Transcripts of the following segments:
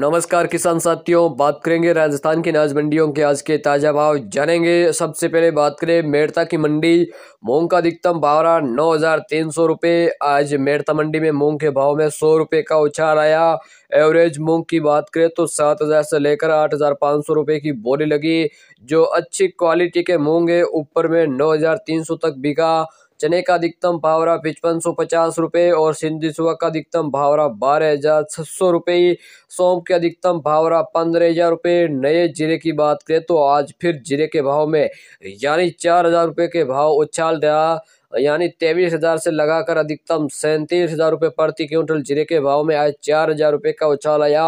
नमस्कार किसान साथियों बात करेंगे राजस्थान की अनाज मंडियों के आज के ताज़ा भाव जानेंगे सबसे पहले बात करें मेड़ता की मंडी मूंग का अधिकतम भाव रहा नौ हज़ार तीन सौ रुपये आज मेड़ता मंडी में मूंग के भाव में सौ रुपये का उछाल आया एवरेज मूंग की बात करें तो सात हज़ार से लेकर आठ हज़ार पाँच सौ रुपये की बोली लगी जो अच्छी क्वालिटी के मूंग है ऊपर में नौ हज़ार तीन सौ तक बिका चने का अधिकतम भावरा पचपन सौ पचास रुपये और सिंधी सुबह का अधिकतम भावरा बारह हज़ार छः सौ रुपये सौंप के अधिकतम भावरा पंद्रह हज़ार रुपये नए जीरे की बात करें तो आज फिर जीरे के भाव में यानी चार हज़ार रुपये के भाव उछाल दिया यानी तेईस हजार से लगाकर अधिकतम सैंतीस हजार रुपये प्रति क्विंटल जीरे के भाव में आज चार हजार रुपये का उछाल आया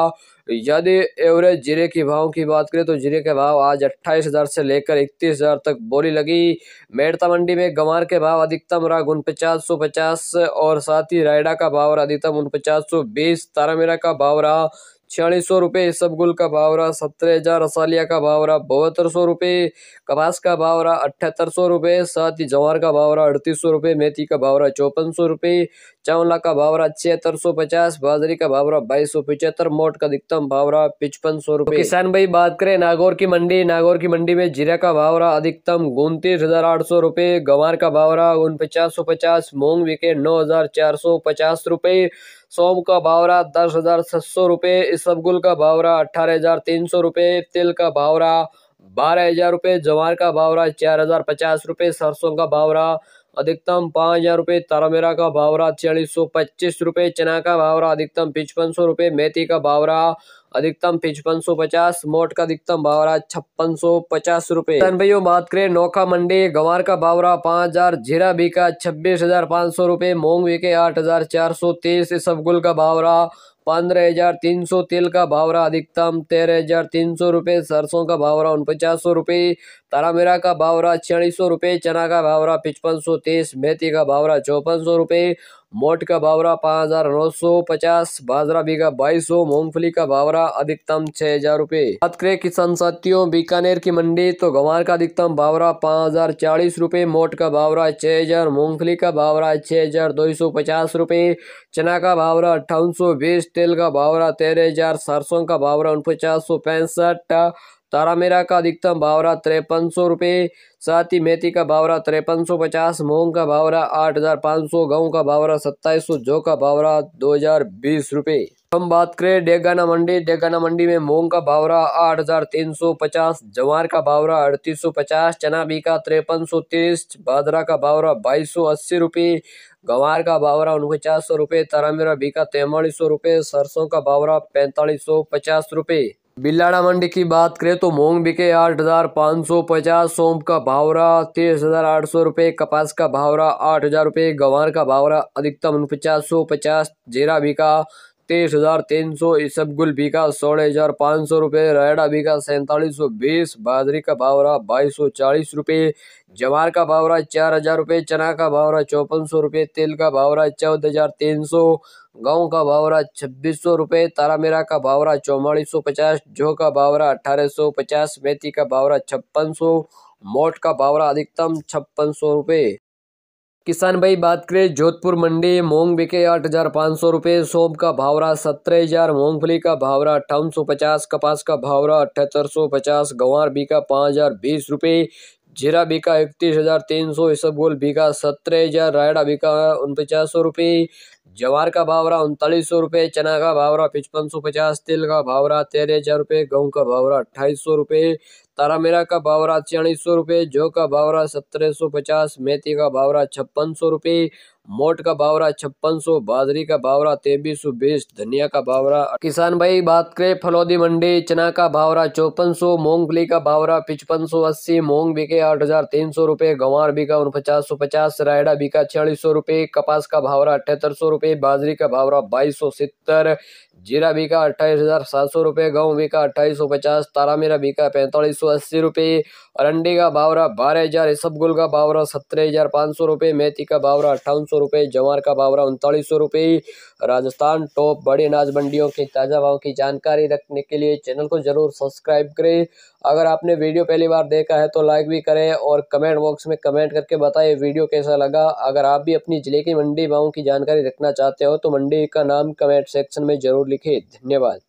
यदि एवरेज जीरे की भाव की बात करें तो जीरे के भाव आज अट्ठाईस हज़ार से लेकर इकतीस हज़ार तक बोली लगी मेड़ता मंडी में गंवार के भाव अधिकतम रहा उनपचास सौ पचास और साथ ही रायडा का भाव रहा अधिकतम उनपचास सौ बीस तारामीरा का भाव रहा छियालीस सौ रुपये इसबगुल का भाव रहा सत्रह हज़ार रसालिया का भाव रहा बहत्तर सौ रुपये कपास का भाव रहा अठहत्तर सौ रुपये साथ ही जवार का भाव रहा अड़तीस सौ रुपये मेथी का भाव रहा चौपन सौ रुपये चावला का भाव रहा छिहत्तर सौ पचास बाजरी का भाव रहा बाईस सौ पिचहत्तर मोट का अधिकतम भाव रहा पिचपन सौ तो रुपये किसान भाई बात करें नागौर की मंडी नागौर की मंडी में जीरा का भाव रहा अधिकतम उनतीस हज़ार आठ सौ रुपये गंवार का भाव रहा उनपचास सौ पचास मूंग विके नौ हज़ार चार सौ पचास रुपये सोम का भावरा दस हज़ार सात सौ रुपये इसबगुल का भावरा अट्ठारह हज़ार तीन सौ रुपये तिल का भावरा बारह हज़ार रुपये जवार का भावरा चार हज़ार पचास रुपये सरसों का भावरा अधिकतम पाँच हज़ार रुपये तारामेरा का भावरा छियालीस सौ पच्चीस रुपये चना का भावरा अधिकतम पचपन सौ रुपये मेथी का भावरा अधिकतम पिचपन सौ पचास मोट का अधिकतम बावरा छप्पन सौ पचास रूपए भैया बात करें नौका मंडी गवार का बावरा पांच हजार जीरा बी का छब्बीस हजार पांच सौ रूपए मोंग बी के आठ हजार चार सौ तीस इसबगुल का बावरा पंद्रह हजार तीन सौ तिल का भावरा अधिकतम तेरह हजार तीन सौ रुपये सरसों का भावरा उनपचास सौ रुपये तारामीरा का भावरा छियालीस सौ रुपये चना का भावरा पचपन सौ तीस मेथी का भावरा चौपन सौ रुपये मोट का बावरा पाँच हजार नौ सौ पचास बाजरा बीघा बाईस सौ मूंगफली का बावरा अधिकतम छह हजार रूपए बात करें किसान साथियों बीकानेर की मंडी तो गवार का अधिकतम बावरा पाँच हजार चालीस रूपए मोट का बावरा छह हजार मूंगफली का बावरा छह हजार दो सौ पचास रूपए चना का बावरा अट्ठावन सौ बीस तेल का बावरा तेरह हजार सरसों का बावरा उनपचास सौ पैंसठ तारामेरा का अधिकतम भावरा तिरपन सौ रुपये साथ ही मेथी का भावरा तिरपन सौ पचास मूँग का भावरा आठ हज़ार पाँच सौ गेहूँ का भावरा सत्ताईस सौ जौ का भावरा दो हज़ार बीस रुपये हम बात करें डेगाना मंडी डेगाना मंडी में मूंग का भावरा आठ हज़ार तीन सौ पचास जवार का भावरा अड़तीस सौ पचास चना बीका तिरपन सौ तीस बाजरा का भावरा बाईस सौ अस्सी रुपये गंवार का भावरा उनचास सौ रुपये बी बीका तैंतालीस सौ रुपये सरसों का भावरा पैंतालीस सौ पचास रुपये बिल्लाड़ा मंडी की बात करें तो मूंग बिके आठ हज़ार पाँच सौ पचास सौंप का भावरा तेईस हज़ार आठ सौ रुपये कपास का भावरा आठ हज़ार रुपये गंवार का भावरा अधिकतम उनपचास सौ पचास जीरा बिका तेईस हज़ार तीन सौ इसबगुल बीघा सोलह हज़ार पाँच सौ रुपये रायडा बीघा सैंतालीस सौ बीस बाजरी का भावरा बाईस सौ चालीस रुपये जवार का भावरा चार हज़ार रुपये चना का भावरा चौपन सौ रुपये तेल का भावरा चौदह हज़ार तीन सौ गाँव का भावरा छब्बीस सौ रुपये तारामीरा का भावरा चौवालीस सौ पचास जो का भावरा अठारह सौ पचास मेथी का भावरा छप्पन सौ मोट का भावरा अधिकतम छप्पन सौ रुपये किसान भाई बात करें जोधपुर मंडी मूंग बिके आठ हज़ार पाँच सौ रुपये सोम का भावरा सत्रह हज़ार मूंगफली का भावरा अट्ठावन सौ पचास कपास का भावरा अठहत्तर सौ पचास गंवार बीका पाँच हज़ार बीस रुपये जीरा बीका इकतीस हज़ार तीन सौ इसबगोल बीका सत्रह हज़ार रायडा बीका उनपचास सौ रुपये जवार का भावरा उनतालीस सौ रुपये चना का भावरा पचपन सौ पचास तिल का भावरा तेरह हज़ार रुपये गेहूँ का भावरा अट्ठाईस सौ रुपये तारा मेरा का भावरा छियालीस सौ रुपये जो का भावरा सत्रह सौ पचास मेथी का भावरा छप्पन सौ रुपये मोट का भावरा छप्पन सौ बाजरी का भावरा तेबीस सौ बीस धनिया का भावरा किसान भाई बात करें फलौदी मंडी चना का भावरा चौपन सौ मूंगफली का भावरा पिचपन सौ अस्सी मूंग बिके आठ हजार तीन सौ रुपये गंवार बिका उनपचास सौ पचास रायडा बिका छियालीस सौ रुपये कपास का भावरा अठहत्तर सौ रुपये बाजरी का भावरा बाईस सौ सत्तर जीरा बीका अट्ठाईस हज़ार सात सौ रुपये गहूँ बीका अट्ठाईस सौ पचास तारा मीरा बीका पैंतालीस सौ अस्सी रुपये अरंडी का बावरा बारह हज़ार इसबगुल का बावरा सत्रह हज़ार पाँच सौ रुपये मेथी का बावरा अट्ठावन सौ रुपये जवार का बावरा उनतालीस सौ रुपये राजस्थान टॉप बड़े अनाज मंडियों के ताज़ा भाव की जानकारी रखने के लिए चैनल को ज़रूर सब्सक्राइब करें अगर आपने वीडियो पहली बार देखा है तो लाइक भी करें और कमेंट बॉक्स में कमेंट करके बताएं वीडियो कैसा लगा अगर आप भी अपनी ज़िले की मंडी भावों की जानकारी रखना चाहते हो तो मंडी का नाम कमेंट सेक्शन में ज़रूर लिखे धन्यवाद